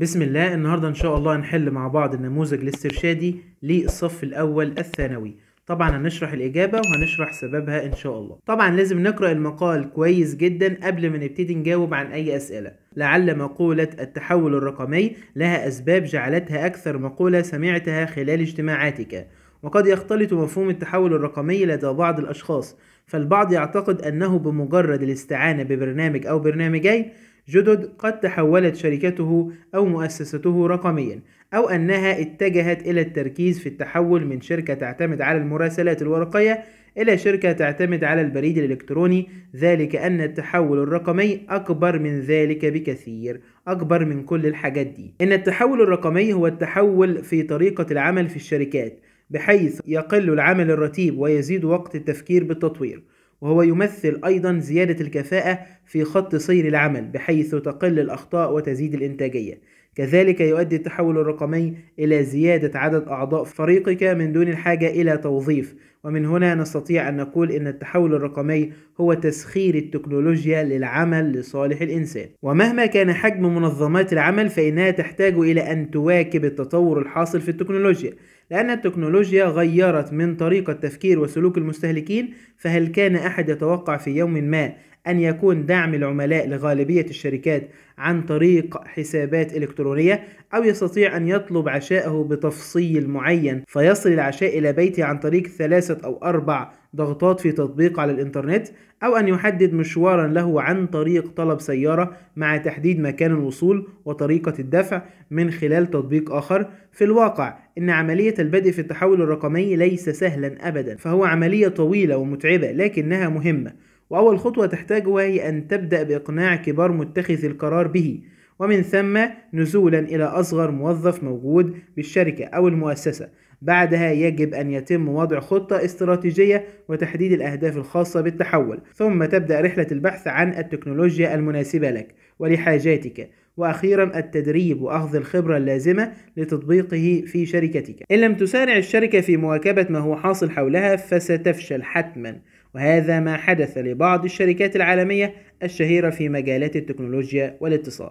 بسم الله النهاردة إن شاء الله هنحل مع بعض النموذج الاسترشادي للصف الأول الثانوي طبعا هنشرح الإجابة وهنشرح سببها إن شاء الله طبعا لازم نقرأ المقال كويس جدا قبل ما نبتدي نجاوب عن أي أسئلة لعل مقولة التحول الرقمي لها أسباب جعلتها أكثر مقولة سمعتها خلال اجتماعاتك وقد يختلط مفهوم التحول الرقمي لدى بعض الأشخاص فالبعض يعتقد أنه بمجرد الاستعانة ببرنامج أو برنامجين جدد قد تحولت شركته أو مؤسسته رقميا أو أنها اتجهت إلى التركيز في التحول من شركة تعتمد على المراسلات الورقية إلى شركة تعتمد على البريد الإلكتروني ذلك أن التحول الرقمي أكبر من ذلك بكثير أكبر من كل الحاجات دي إن التحول الرقمي هو التحول في طريقة العمل في الشركات بحيث يقل العمل الرتيب ويزيد وقت التفكير بالتطوير وهو يمثل أيضا زيادة الكفاءة في خط سير العمل بحيث تقل الأخطاء وتزيد الإنتاجية كذلك يؤدي التحول الرقمي إلى زيادة عدد أعضاء فريقك من دون الحاجة إلى توظيف ومن هنا نستطيع أن نقول أن التحول الرقمي هو تسخير التكنولوجيا للعمل لصالح الإنسان ومهما كان حجم منظمات العمل فإنها تحتاج إلى أن تواكب التطور الحاصل في التكنولوجيا لأن التكنولوجيا غيرت من طريقة تفكير وسلوك المستهلكين فهل كان أحد يتوقع في يوم ما أن يكون دعم العملاء لغالبية الشركات عن طريق حسابات إلكترونية أو يستطيع أن يطلب عشاءه بتفصيل معين فيصل العشاء إلى بيته عن طريق ثلاثة أو أربع ضغطات في تطبيق على الإنترنت أو أن يحدد مشوارا له عن طريق طلب سيارة مع تحديد مكان الوصول وطريقة الدفع من خلال تطبيق آخر في الواقع إن عملية البدء في التحول الرقمي ليس سهلا أبدا فهو عملية طويلة ومتعبة لكنها مهمة وأول خطوة تحتاجها هي أن تبدأ بإقناع كبار متخذ القرار به ومن ثم نزولا إلى أصغر موظف موجود بالشركة أو المؤسسة بعدها يجب أن يتم وضع خطة استراتيجية وتحديد الأهداف الخاصة بالتحول ثم تبدأ رحلة البحث عن التكنولوجيا المناسبة لك ولحاجاتك وأخيرا التدريب وأخذ الخبرة اللازمة لتطبيقه في شركتك إن لم تسارع الشركة في مواكبة ما هو حاصل حولها فستفشل حتما وهذا ما حدث لبعض الشركات العالمية الشهيرة في مجالات التكنولوجيا والاتصال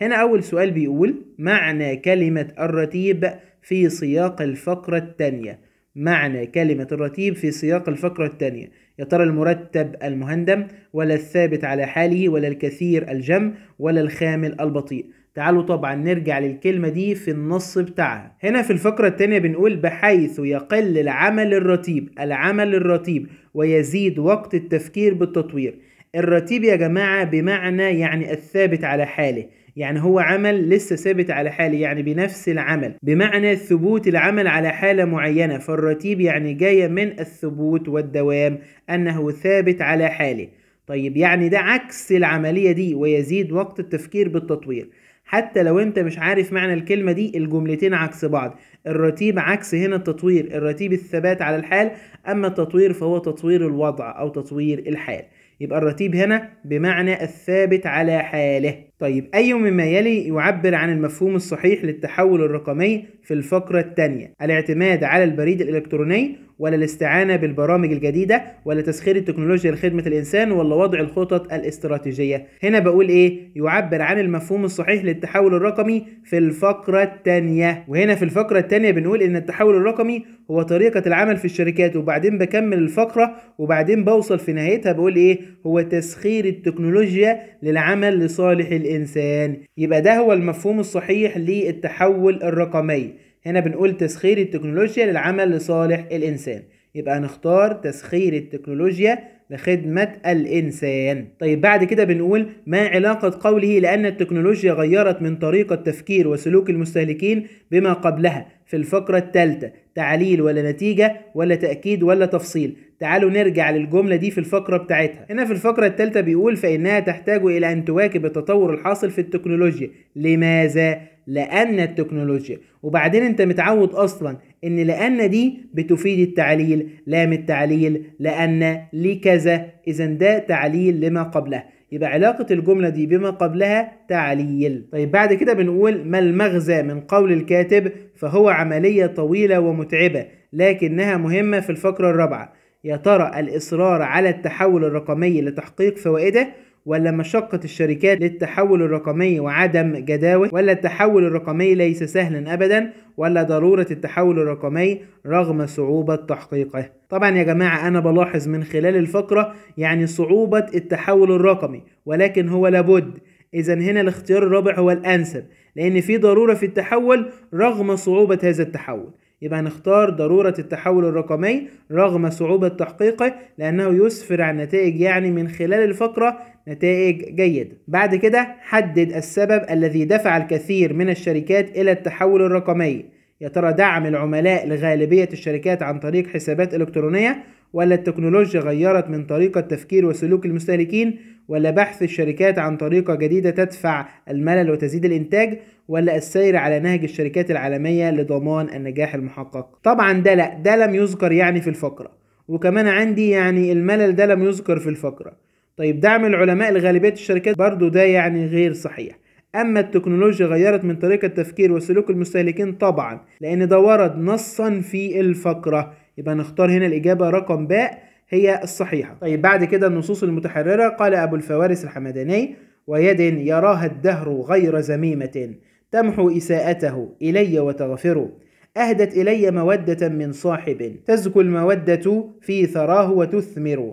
هنا أول سؤال بيقول معنى كلمة الرتيب في سياق الفقرة الثانية معنى كلمة الرتيب في سياق الفقرة الثانية يا ترى المرتب المهندم ولا الثابت على حاله ولا الكثير الجم ولا الخامل البطيء تعالوا طبعا نرجع للكلمة دي في النص بتاعها هنا في الفقرة التانية بنقول بحيث يقل العمل الرتيب العمل الرتيب ويزيد وقت التفكير بالتطوير الرتيب يا جماعة بمعنى يعني الثابت على حاله يعني هو عمل لسه ثابت على حاله يعني بنفس العمل بمعنى ثبوت العمل على حالة معينة فالرتيب يعني جاية من الثبوت والدوام أنه ثابت على حاله طيب يعني ده عكس العملية دي ويزيد وقت التفكير بالتطوير حتى لو انت مش عارف معنى الكلمة دي الجملتين عكس بعض الرتيب عكس هنا التطوير الرتيب الثبات على الحال أما التطوير فهو تطوير الوضع أو تطوير الحال يبقى الرتيب هنا بمعنى الثابت على حاله طيب أي مما يلي يعبر عن المفهوم الصحيح للتحول الرقمي في الفقرة الثانية الاعتماد على البريد الإلكتروني ولا الاستعانة بالبرامج الجديدة ولا تسخير التكنولوجيا لخدمة الإنسان ولا وضع الخطط الاستراتيجية هنا بقول إيه يعبر عن المفهوم الصحيح للتحول الرقمي في الفقرة الثانية وهنا في الفقرة الثانية بنقول إن التحول الرقمي هو طريقة العمل في الشركات وبعدين بكمل الفقرة وبعدين بوصل في نهايتها بقول إيه هو تسخير التكنولوجيا للعمل لصالح الإنسان الإنسان يبقى ده هو المفهوم الصحيح للتحول الرقمي هنا بنقول تسخير التكنولوجيا للعمل لصالح الإنسان يبقى هنختار تسخير التكنولوجيا لخدمة الإنسان طيب بعد كده بنقول ما علاقة قوله لأن التكنولوجيا غيرت من طريقة تفكير وسلوك المستهلكين بما قبلها في الفقرة الثالثة تعليل ولا نتيجة ولا تأكيد ولا تفصيل تعالوا نرجع للجملة دي في الفقرة بتاعتها هنا في الفقرة الثالثة بيقول فإنها تحتاج إلى أن تواكب التطور الحاصل في التكنولوجيا لماذا؟ لأن التكنولوجيا وبعدين أنت متعود أصلا إن لأن دي بتفيد التعليل لام التعليل لأن لكذا إذا ده تعليل لما قبلها يبقى علاقة الجملة دي بما قبلها تعليل طيب بعد كده بنقول ما المغزى من قول الكاتب فهو عملية طويلة ومتعبة لكنها مهمة في الفقرة الرابعة يا ترى الإصرار على التحول الرقمي لتحقيق فوائده ولا مشقة الشركات للتحول الرقمي وعدم جداوة ولا التحول الرقمي ليس سهلا أبدا ولا ضرورة التحول الرقمي رغم صعوبة تحقيقه طبعا يا جماعة أنا بلاحظ من خلال الفقرة يعني صعوبة التحول الرقمي ولكن هو لابد إذا هنا الاختيار الرابع هو الأنسب لأن في ضرورة في التحول رغم صعوبة هذا التحول يبقى هنختار ضرورة التحول الرقمي رغم صعوبة تحقيقه لأنه يسفر عن نتائج يعني من خلال الفقرة نتائج جيدة بعد كده حدد السبب الذي دفع الكثير من الشركات إلى التحول الرقمي يا ترى دعم العملاء لغالبية الشركات عن طريق حسابات إلكترونية ولا التكنولوجيا غيرت من طريقة تفكير وسلوك المستهلكين ولا بحث الشركات عن طريقة جديدة تدفع الملل وتزيد الإنتاج ولا السير على نهج الشركات العالمية لضمان النجاح المحقق طبعا ده لا ده لم يذكر يعني في الفقرة وكمان عندي يعني الملل ده لم يذكر في الفقرة طيب دعم العلماء لغالبية الشركات برضو ده يعني غير صحيح أما التكنولوجيا غيرت من طريقة تفكير وسلوك المستهلكين طبعا لأن ده ورد نصا في الفقرة يبقى نختار هنا الإجابة رقم باء هي الصحيحة طيب بعد كده النصوص المتحررة قال أبو الفوارس الحمداني ويد يراها الدهر غير زميمة تمحو إساءته إلي وتغفره أهدت إلي مودة من صاحب تزكو المودة في ثراه وتثمر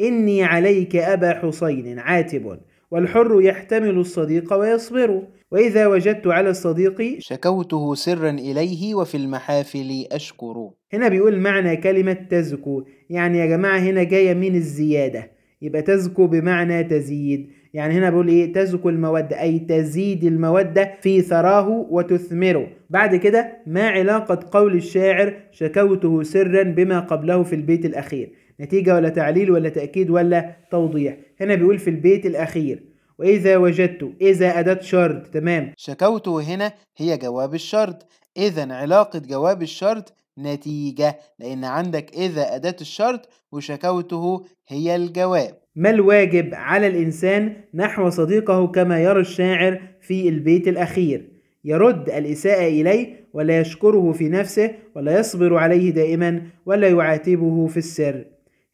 إني عليك أبا حسين عاتب والحر يحتمل الصديق ويصبر وإذا وجدت على الصديق شكوته سرا إليه وفي المحافل أشكره هنا بيقول معنى كلمة تزكو يعني يا جماعة هنا جاية من الزيادة يبقى تزكو بمعنى تزيد يعني هنا بيقول ايه تزكو المودة اي تزيد المودة في ثراه وتثمره بعد كده ما علاقة قول الشاعر شكوته سرا بما قبله في البيت الاخير نتيجة ولا تعليل ولا تأكيد ولا توضيح هنا بيقول في البيت الاخير وإذا وجدت إذا أداة شرط تمام شكوت هنا هي جواب الشرط إذا علاقة جواب الشرط نتيجة لأن عندك إذا أداة الشرط وشكوته هي الجواب ما الواجب على الإنسان نحو صديقه كما يرى الشاعر في البيت الأخير يرد الإساءة إليه ولا يشكره في نفسه ولا يصبر عليه دائما ولا يعاتبه في السر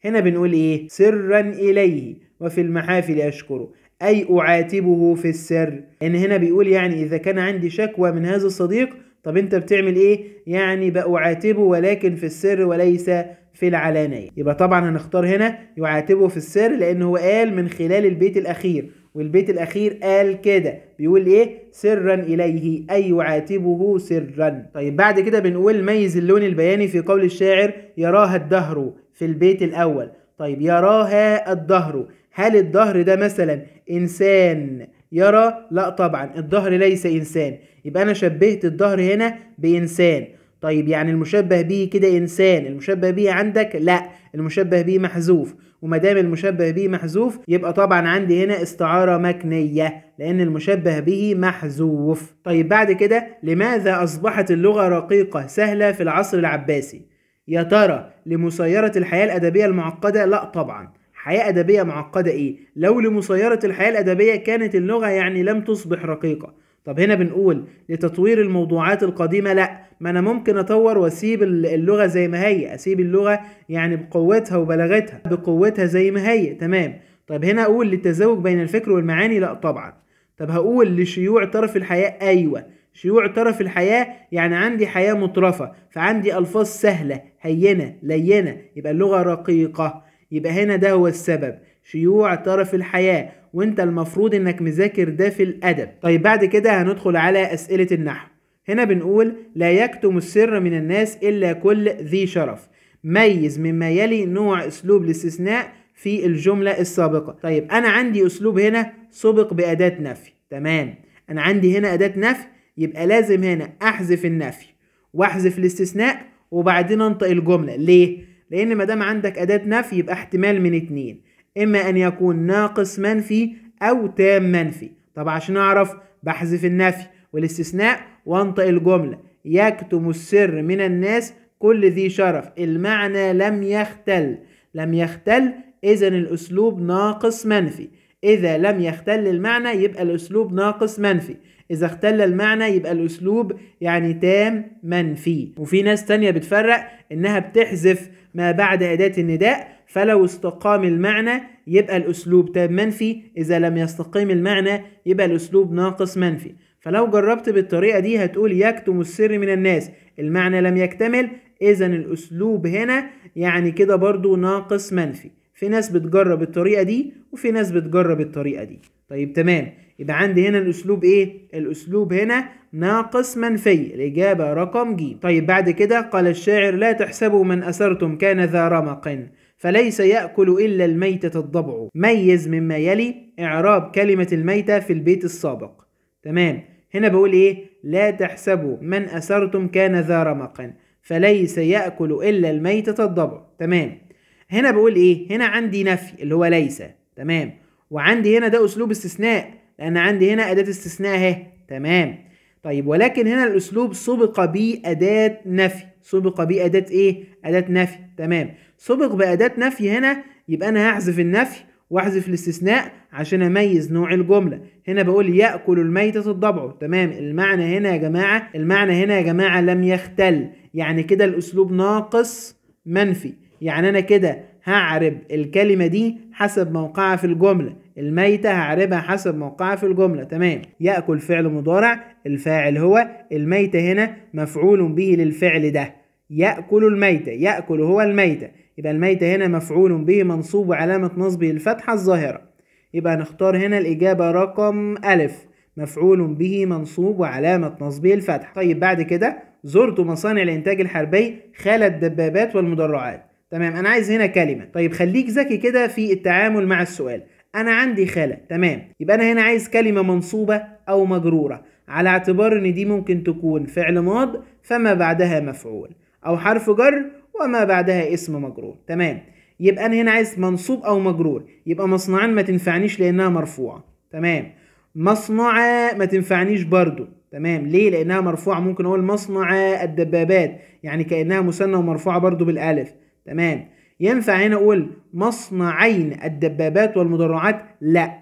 هنا بنقول إيه سرا إليه وفي المحافل أشكره أي أعاتبه في السر إن هنا بيقول يعني إذا كان عندي شكوى من هذا الصديق طب أنت بتعمل إيه؟ يعني بأعاتبه ولكن في السر وليس في العلانية يبقى طبعا هنختار هنا يعاتبه في السر لأن هو قال من خلال البيت الأخير والبيت الأخير قال كده بيقول إيه سرا إليه أي يعاتبه سرا طيب بعد كده بنقول ميز اللون البياني في قول الشاعر يراها الدهر في البيت الأول طيب يراها الدهر هل الظهر ده مثلا إنسان يرى لا طبعا الظهر ليس إنسان يبقى أنا شبهت الظهر هنا بإنسان طيب يعني المشبه به كده إنسان المشبه به عندك لا المشبه به محذوف وما دام المشبه به محذوف يبقى طبعا عندي هنا استعارة مكنية لأن المشبه به محذوف طيب بعد كده لماذا أصبحت اللغة رقيقة سهلة في العصر العباسي يا ترى لمسيرة الحياة الأدبية المعقدة لا طبعا حياة أدبية معقدة إيه؟ لو لمسيرة الحياة الأدبية كانت اللغة يعني لم تصبح رقيقة طب هنا بنقول لتطوير الموضوعات القديمة لا ما أنا ممكن أطور وأسيب اللغة زي ما هي أسيب اللغة يعني بقوتها وبلاغتها بقوتها زي ما هي تمام طب هنا أقول للتزاوج بين الفكر والمعاني لا طبعا طب هقول لشيوع طرف الحياة أيوة شيوع طرف الحياة يعني عندي حياة مطرفة فعندي ألفاظ سهلة هينة لينة يبقى اللغة رقيقة يبقى هنا ده هو السبب شيوع طرف الحياة وانت المفروض انك مذاكر ده في الادب طيب بعد كده هندخل على اسئلة النحو هنا بنقول لا يكتم السر من الناس الا كل ذي شرف ميز مما يلي نوع اسلوب الاستثناء في الجملة السابقة طيب انا عندي اسلوب هنا سبق باداة نفي تمام انا عندي هنا اداة نفي يبقى لازم هنا احذف النفي واحذف الاستثناء وبعدين انطق الجملة ليه لان ما دام عندك اداه نفي يبقى احتمال من اتنين اما ان يكون ناقص منفي او تام منفي طب عشان اعرف بحذف النفي والاستثناء وانطق الجمله يكتم السر من الناس كل ذي شرف المعنى لم يختل لم يختل اذا الاسلوب ناقص منفي إذا لم يختل المعنى يبقى الأسلوب ناقص منفي إذا اختل المعنى يبقى الأسلوب يعني تام منفي وفي ناس تانية بتفرق إنها بتحذف ما بعد أداة النداء فلو استقام المعنى يبقى الأسلوب تام منفي إذا لم يستقيم المعنى يبقى الأسلوب ناقص منفي فلو جربت بالطريقة دي هتقول يكتم السر من الناس المعنى لم يكتمل إذا الأسلوب هنا يعني كده برضو ناقص منفي في ناس بتجرب الطريقة دي وفي ناس بتجرب الطريقة دي طيب تمام يبقى عندي هنا الاسلوب ايه الاسلوب هنا ناقص منفي الاجابه رقم ج طيب بعد كده قال الشاعر لا تحسبوا من اسرتم كان ذا رمق فليس ياكل الا الميته الضبع ميز مما يلي اعراب كلمه الميته في البيت السابق تمام هنا بقول ايه لا تحسبوا من اسرتم كان ذا رمق فليس ياكل الا الميته الضبع تمام هنا بقول ايه هنا عندي نفي اللي هو ليس تمام وعندي هنا ده اسلوب استثناء لأن عندي هنا أداة استثناء أهي تمام طيب ولكن هنا الأسلوب سبق بأداة نفي سبق بأداة إيه؟ أداة نفي تمام سبق بأداة نفي هنا يبقى أنا هحذف النفي واحذف الاستثناء عشان اميز نوع الجمله هنا بقول ياكل الميتة الضبع تمام المعنى هنا يا جماعه المعنى هنا يا جماعه لم يختل يعني كده الاسلوب ناقص منفي يعني انا كده هعرب الكلمة دي حسب موقعها في الجملة الميتة هعربها حسب موقعها في الجملة تمام يأكل فعل مضارع الفاعل هو الميتة هنا مفعول به للفعل ده يأكل الميتة يأكل هو الميتة يبقى الميتة هنا مفعول به منصوب وعلامة نصبه الفتحة الظاهرة يبقى نختار هنا الإجابة رقم ألف مفعول به منصوب وعلامة نصبه الفتحة طيب بعد كده زرت مصانع الإنتاج الحربي خالة الدبابات والمدرعات تمام انا عايز هنا كلمه طيب خليك ذكي كده في التعامل مع السؤال انا عندي خاله تمام يبقى انا هنا عايز كلمه منصوبه او مجروره على اعتبار ان دي ممكن تكون فعل ماض فما بعدها مفعول او حرف جر وما بعدها اسم مجرور تمام يبقى انا هنا عايز منصوب او مجرور يبقى مصنعان ما تنفعنيش لانها مرفوعه تمام مصنعا ما تنفعنيش برضو تمام ليه لانها مرفوعه ممكن اقول مصنع الدبابات يعني كانها مثنى ومرفوعه برضو بالالف تمام ينفع هنا اقول مصنعين الدبابات والمدرعات لا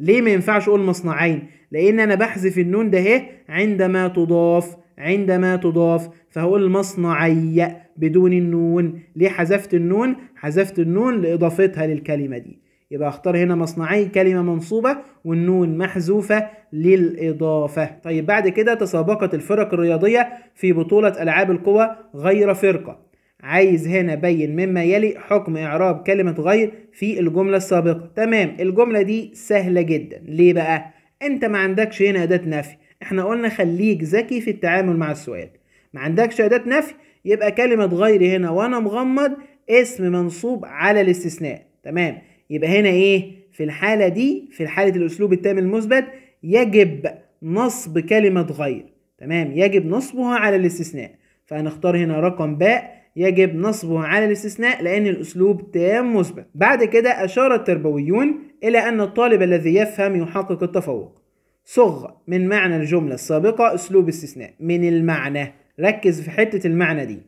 ليه ما ينفعش اقول مصنعين لان انا بحذف النون ده اهي عندما تضاف عندما تضاف فهقول مصنعي بدون النون ليه حذفت النون حذفت النون لاضافتها للكلمه دي يبقى اختار هنا مصنعي كلمه منصوبه والنون محذوفه للاضافه طيب بعد كده تسابقت الفرق الرياضيه في بطوله العاب القوى غير فرقه عايز هنا بين مما يلي حكم إعراب كلمة غير في الجملة السابقة تمام الجملة دي سهلة جدا ليه بقى؟ أنت ما عندكش هنا أداة نفي احنا قلنا خليك ذكي في التعامل مع السؤال ما عندكش أداة نفي يبقى كلمة غير هنا وأنا مغمض اسم منصوب على الاستثناء تمام يبقى هنا إيه؟ في الحالة دي في حالة الأسلوب التام المثبت يجب نصب كلمة غير تمام يجب نصبها على الاستثناء فهنختار هنا رقم باء يجب نصبه على الاستثناء لأن الأسلوب تام مثبت بعد كده أشار التربويون إلى أن الطالب الذي يفهم يحقق التفوق صغ من معنى الجملة السابقة أسلوب استثناء من المعنى ركز في حتة المعنى دي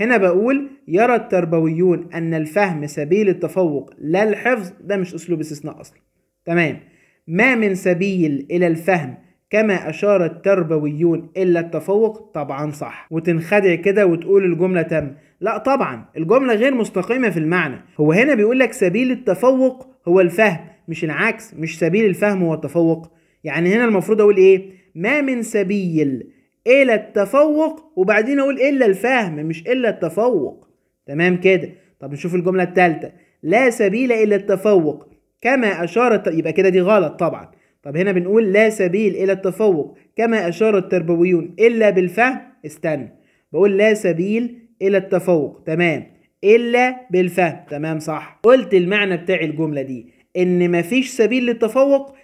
هنا بقول يرى التربويون أن الفهم سبيل التفوق لا الحفظ ده مش أسلوب استثناء أصلا تمام ما من سبيل إلى الفهم كما أشار التربويون إلا التفوق طبعا صح وتنخدع كده وتقول الجملة تم لا طبعا الجملة غير مستقيمة في المعنى هو هنا بيقول لك سبيل التفوق هو الفهم مش العكس مش سبيل الفهم هو التفوق يعني هنا المفروض أقول إيه ما من سبيل إلى التفوق وبعدين أقول إلا الفهم مش إلا التفوق تمام كده طب نشوف الجملة الثالثة لا سبيل إلا التفوق كما أشارت يبقى كده دي غلط طبعا طب هنا بنقول لا سبيل إلى التفوق كما أشار التربويون إلا بالفهم استنى بقول لا سبيل إلى التفوق تمام إلا بالفهم تمام صح قلت المعنى بتاع الجملة دي إن مفيش سبيل للتفوق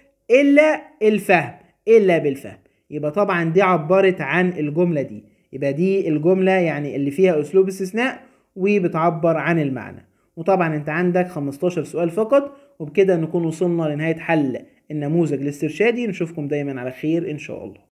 إلا الفهم إلا بالفهم يبقى طبعا دي عبرت عن الجملة دي يبقى دي الجملة يعني اللي فيها أسلوب استثناء وبتعبر عن المعنى وطبعا انت عندك 15 سؤال فقط وبكده نكون وصلنا لنهاية حل النموذج الاسترشادي نشوفكم دايما على خير ان شاء الله